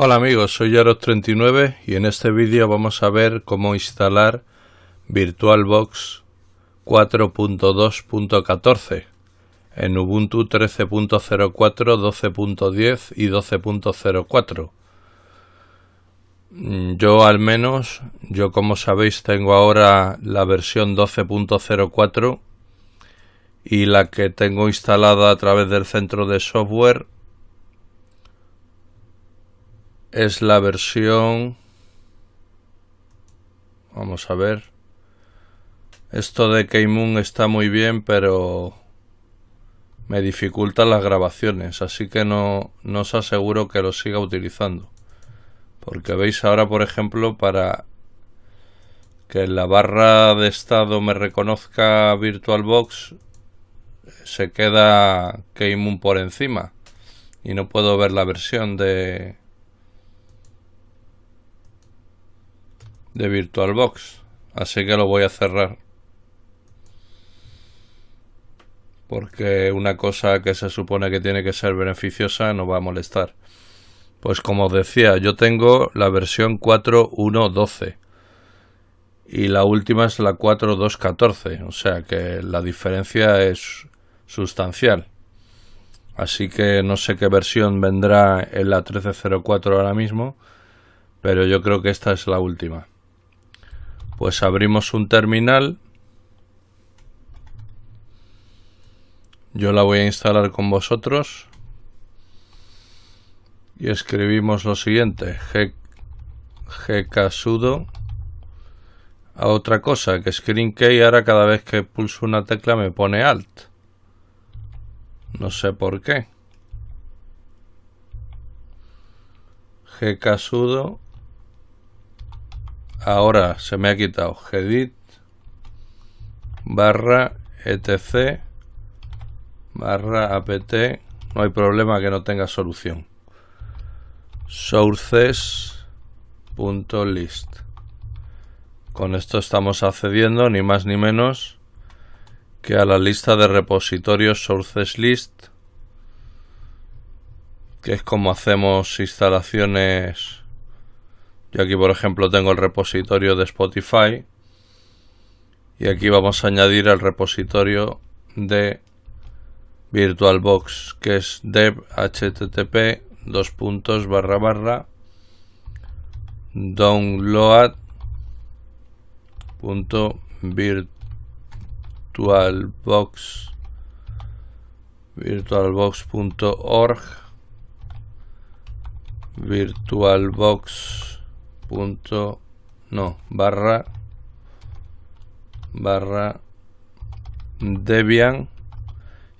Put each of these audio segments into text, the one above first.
Hola amigos, soy Yaros39 y en este vídeo vamos a ver cómo instalar VirtualBox 4.2.14 en Ubuntu 13.04, 12.10 y 12.04. Mm, yo al menos, yo como sabéis tengo ahora la versión 12.04 y la que tengo instalada a través del centro de software es la versión... Vamos a ver. Esto de K-Moon está muy bien, pero me dificultan las grabaciones, así que no, os aseguro que lo siga utilizando. Porque veis ahora, por ejemplo, para que la barra de estado me reconozca VirtualBox, se queda K-Moon por encima. Y no puedo ver la versión de, de VirtualBox así que lo voy a cerrar porque una cosa que se supone que tiene que ser beneficiosa no va a molestar pues como os decía yo tengo la versión 4.1.12 y la última es la 4.2.14 o sea que la diferencia es sustancial así que no sé qué versión vendrá en la 13.04 ahora mismo pero yo creo que esta es la última pues abrimos un terminal. Yo la voy a instalar con vosotros. Y escribimos lo siguiente. gcasudo. A otra cosa, que ScreenKey ahora cada vez que pulso una tecla me pone Alt. No sé por qué. gcasudo ahora se me ha quitado gedit barra etc barra apt no hay problema que no tenga solución sources.list con esto estamos accediendo ni más ni menos que a la lista de repositorios sources list que es como hacemos instalaciones yo aquí, por ejemplo, tengo el repositorio de Spotify. Y aquí vamos a añadir el repositorio de VirtualBox, que es dev http dos puntos barra download virtualbox virtualbox.org virtualbox punto no barra barra Debian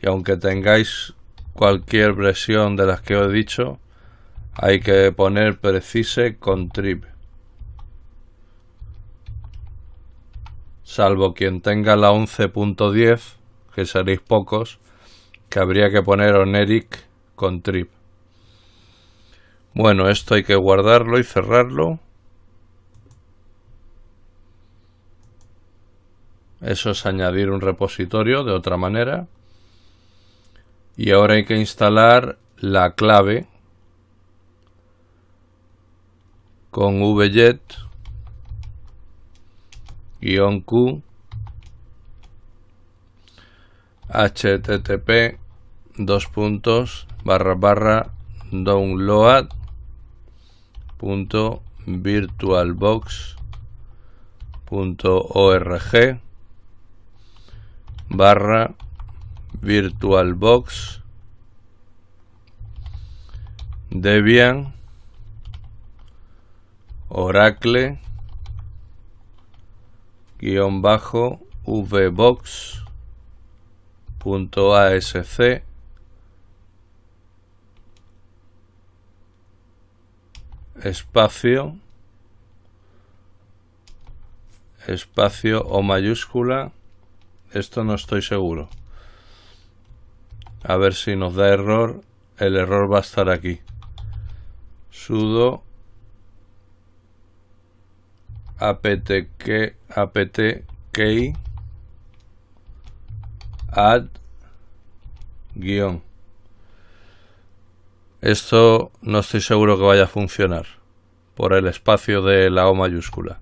y aunque tengáis cualquier versión de las que os he dicho hay que poner precise con trip. salvo quien tenga la 11.10 que seréis pocos que habría que poner oneric con trip. bueno esto hay que guardarlo y cerrarlo Eso es añadir un repositorio de otra manera. Y ahora hay que instalar la clave con vjet q http dos puntos barra barra download virtualbox org barra virtualbox debian oracle guión bajo vbox.asc espacio espacio o mayúscula esto no estoy seguro. A ver si nos da error. El error va a estar aquí. Sudo apt apt key add guión. Esto no estoy seguro que vaya a funcionar por el espacio de la O mayúscula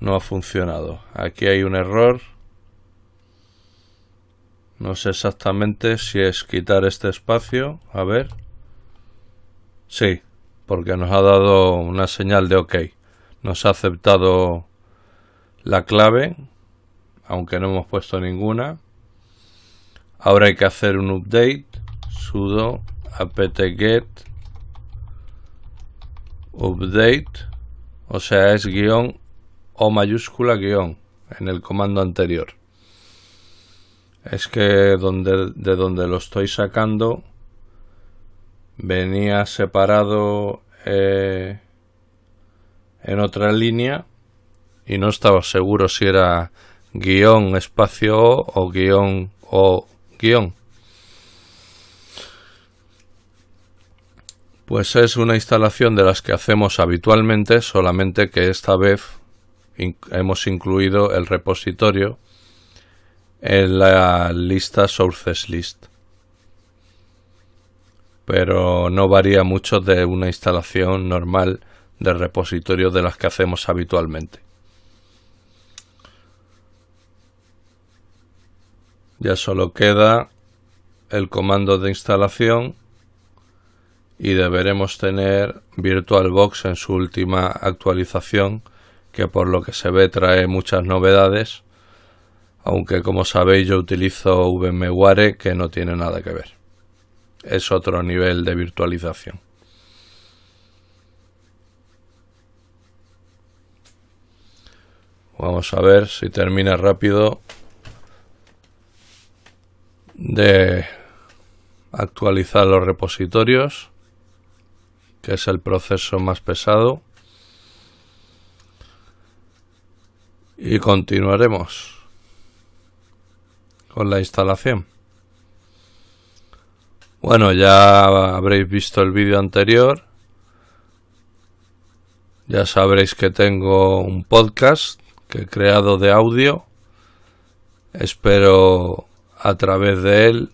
no ha funcionado. Aquí hay un error. No sé exactamente si es quitar este espacio. A ver. Sí, porque nos ha dado una señal de OK. Nos ha aceptado la clave, aunque no hemos puesto ninguna. Ahora hay que hacer un update. sudo apt-get update. O sea, es guión o mayúscula guión en el comando anterior. Es que donde, de donde lo estoy sacando venía separado eh, en otra línea y no estaba seguro si era guión espacio o, o guión o guión. Pues es una instalación de las que hacemos habitualmente, solamente que esta vez hemos incluido el repositorio en la lista sources list pero no varía mucho de una instalación normal del repositorio de las que hacemos habitualmente ya solo queda el comando de instalación y deberemos tener VirtualBox en su última actualización que por lo que se ve trae muchas novedades, aunque como sabéis yo utilizo VMware que no tiene nada que ver. Es otro nivel de virtualización. Vamos a ver si termina rápido de actualizar los repositorios, que es el proceso más pesado. y continuaremos con la instalación. Bueno, ya habréis visto el vídeo anterior. Ya sabréis que tengo un podcast que he creado de audio. Espero a través de él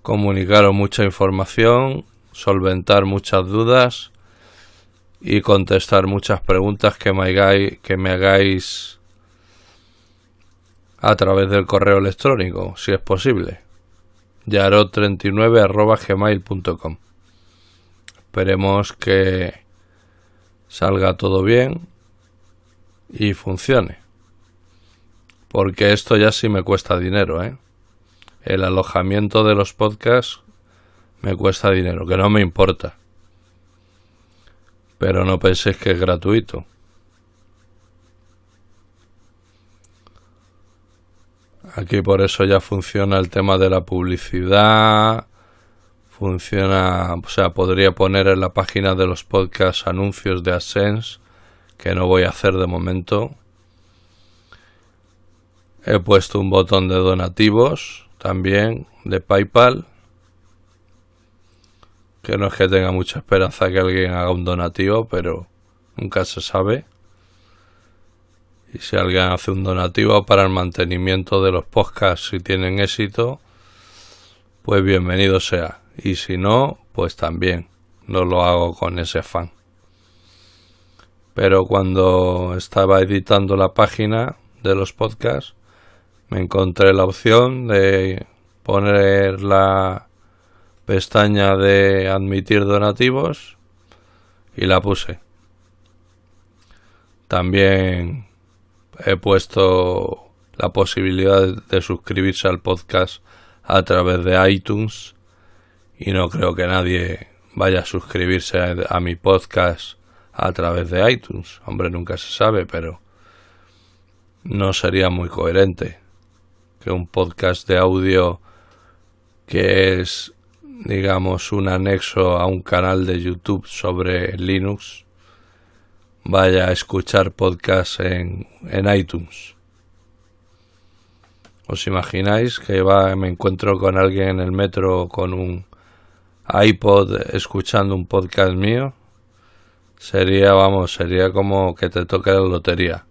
comunicaros mucha información, solventar muchas dudas y contestar muchas preguntas que me hagáis, que me hagáis a través del correo electrónico, si es posible. yarot39.gmail.com Esperemos que salga todo bien y funcione. Porque esto ya sí me cuesta dinero, ¿eh? El alojamiento de los podcasts me cuesta dinero, que no me importa pero no penséis que es gratuito. Aquí por eso ya funciona el tema de la publicidad. Funciona, o sea, podría poner en la página de los podcasts anuncios de AdSense, que no voy a hacer de momento. He puesto un botón de donativos también de PayPal que no es que tenga mucha esperanza que alguien haga un donativo, pero nunca se sabe. Y si alguien hace un donativo para el mantenimiento de los podcasts si tienen éxito, pues bienvenido sea. Y si no, pues también. No lo hago con ese fan. Pero cuando estaba editando la página de los podcasts, me encontré la opción de poner la pestaña de admitir donativos y la puse. También he puesto la posibilidad de suscribirse al podcast a través de iTunes y no creo que nadie vaya a suscribirse a, mi podcast a través de iTunes. Hombre, nunca se sabe, pero no sería muy coherente que un podcast de audio que es digamos, un anexo a un canal de YouTube sobre Linux, vaya a escuchar podcast en, iTunes. ¿Os imagináis que va, me encuentro con alguien en el metro con un iPod escuchando un podcast mío? Sería, vamos, sería como que te toque la lotería.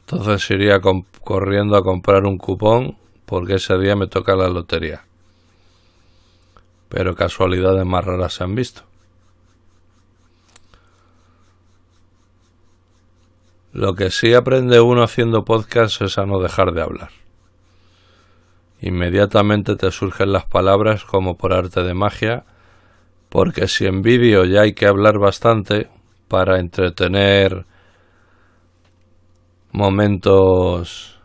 Entonces iría corriendo a comprar un cupón porque ese día me toca la lotería. Pero casualidades más raras se han visto. Lo que sí aprende uno haciendo podcast es a no dejar de hablar. Inmediatamente te surgen las palabras como por arte de magia, porque si en vídeo ya hay que hablar bastante para entretener momentos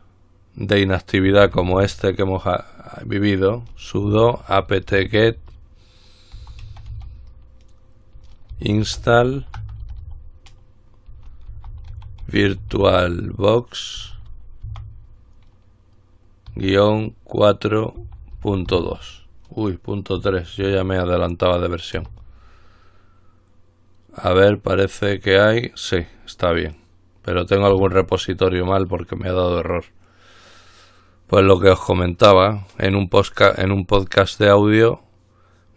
de inactividad como este que hemos ah, vivido, sudo apt-get install virtualbox guión 4.2 uy, punto 3, yo ya me adelantaba de versión a ver, parece que hay sí, está bien pero tengo algún repositorio mal porque me ha dado error pues lo que os comentaba, en un, podcast, de audio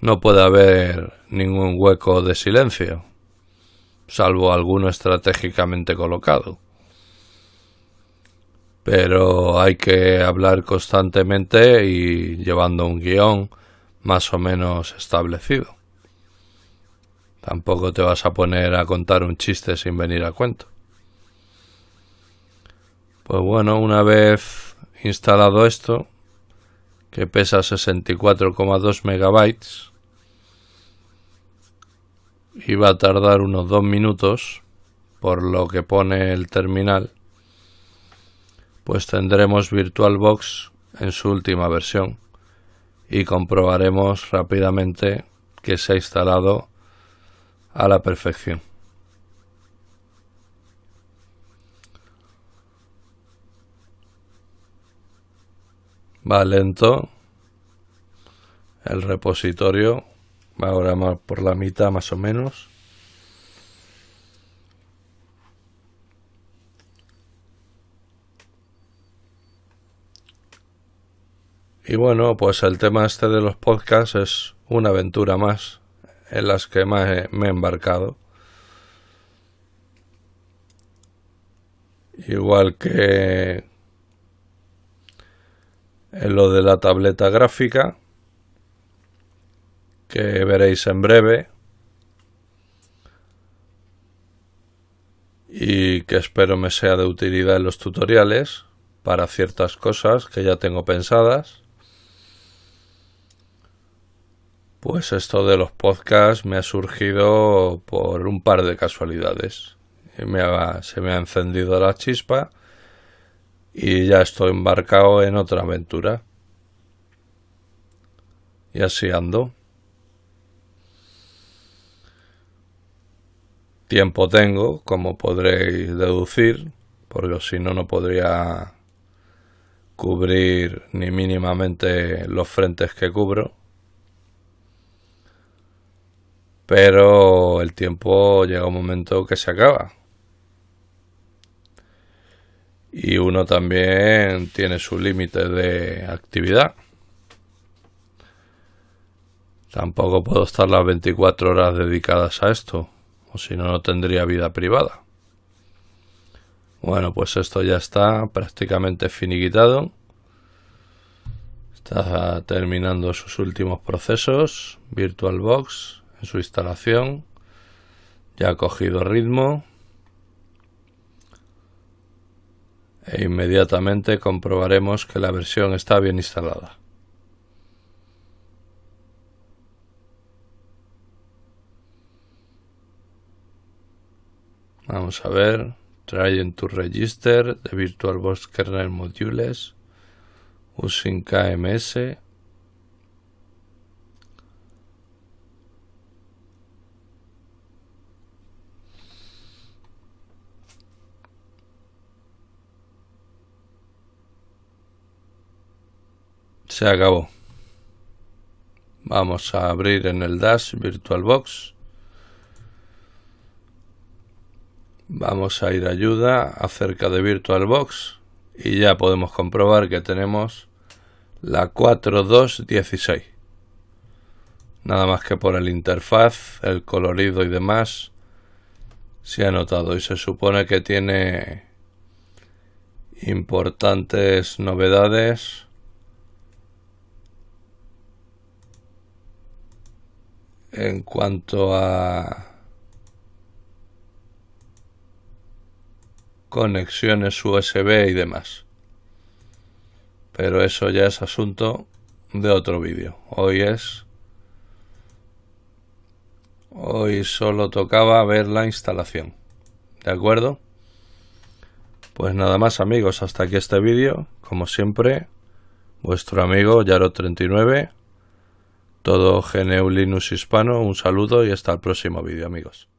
no puede haber ningún hueco de silencio, salvo alguno estratégicamente colocado. Pero hay que hablar constantemente y llevando un guión más o menos establecido. Tampoco te vas a poner a contar un chiste sin venir a cuento. Pues bueno, una vez instalado esto, que pesa 64,2 megabytes y va a tardar unos dos minutos por lo que pone el terminal pues tendremos VirtualBox en su última versión y comprobaremos rápidamente que se ha instalado a la perfección va lento. El repositorio va ahora más por la mitad más o menos. Y bueno, pues el tema este de los podcasts es una aventura más en las que más me he embarcado. Igual que en eh, lo de la tableta gráfica que veréis en breve y que espero me sea de utilidad en los tutoriales para ciertas cosas que ya tengo pensadas. Pues esto de los podcasts me ha surgido por un par de casualidades. se me ha encendido la chispa y ya estoy embarcado en otra aventura. Y así ando. Tiempo tengo, como podréis deducir, porque si no, no podría cubrir ni mínimamente los frentes que cubro. Pero el tiempo llega un momento que se acaba y uno también tiene su límite de actividad. Tampoco puedo estar las 24 horas dedicadas a esto, o si no, no tendría vida privada. Bueno, pues esto ya está prácticamente finiquitado. Está terminando sus últimos procesos. VirtualBox en su instalación. Ya ha cogido ritmo. e inmediatamente comprobaremos que la versión está bien instalada. Vamos a ver, try to register the VirtualBox kernel modules using KMS Se acabó. Vamos a abrir en el Dash VirtualBox. Vamos a ir a ayuda acerca de VirtualBox y ya podemos comprobar que tenemos la 4216. Nada más que por el interfaz, el colorido y demás se ha notado y se supone que tiene importantes novedades en cuanto a conexiones USB y demás. Pero eso ya es asunto de otro vídeo. Hoy es... Hoy solo tocaba ver la instalación. ¿De acuerdo? Pues nada más amigos, hasta aquí este vídeo. Como siempre, vuestro amigo Yaro39 todo GNU Hispano, un saludo y hasta el próximo vídeo amigos.